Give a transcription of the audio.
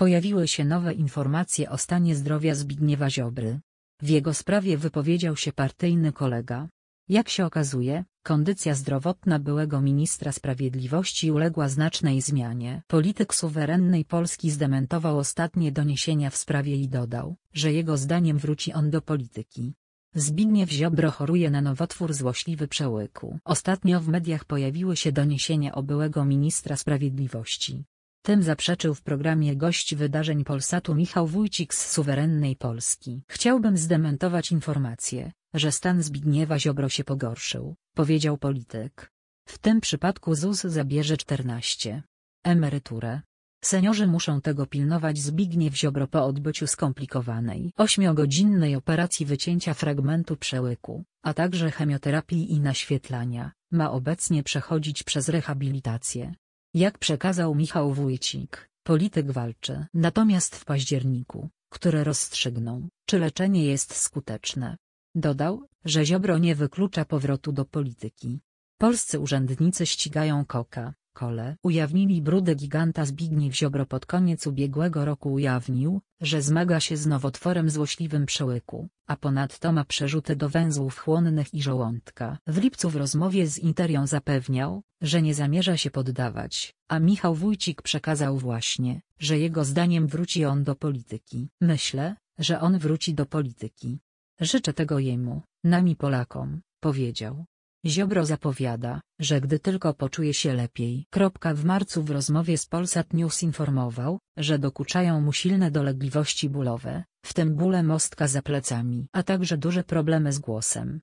Pojawiły się nowe informacje o stanie zdrowia Zbigniewa Ziobry. W jego sprawie wypowiedział się partyjny kolega. Jak się okazuje, kondycja zdrowotna byłego ministra sprawiedliwości uległa znacznej zmianie. Polityk suwerennej Polski zdementował ostatnie doniesienia w sprawie i dodał, że jego zdaniem wróci on do polityki. Zbigniew Ziobro choruje na nowotwór złośliwy przełyku. Ostatnio w mediach pojawiły się doniesienia o byłego ministra sprawiedliwości, tym zaprzeczył w programie gość wydarzeń Polsatu Michał Wójcik z Suwerennej Polski. Chciałbym zdementować informację, że stan Zbigniewa Ziobro się pogorszył, powiedział polityk. W tym przypadku ZUS zabierze 14. Emeryturę. Seniorzy muszą tego pilnować Zbigniew Ziobro po odbyciu skomplikowanej ośmiogodzinnej operacji wycięcia fragmentu przełyku, a także chemioterapii i naświetlania, ma obecnie przechodzić przez rehabilitację. Jak przekazał Michał Wójcik, polityk walczy natomiast w październiku, które rozstrzygną, czy leczenie jest skuteczne. Dodał, że Ziobro nie wyklucza powrotu do polityki. Polscy urzędnicy ścigają Koka, Kole ujawnili brudę giganta Zbigniew Ziobro pod koniec ubiegłego roku ujawnił, że zmaga się z nowotworem złośliwym przełyku, a ponadto ma przerzuty do węzłów chłonnych i żołądka. W lipcu w rozmowie z Interią zapewniał, że nie zamierza się poddawać, a Michał Wójcik przekazał właśnie, że jego zdaniem wróci on do polityki. Myślę, że on wróci do polityki. Życzę tego jemu, nami Polakom, powiedział. Ziobro zapowiada, że gdy tylko poczuje się lepiej. W marcu w rozmowie z Polsat News informował, że dokuczają mu silne dolegliwości bólowe, w tym bóle mostka za plecami, a także duże problemy z głosem.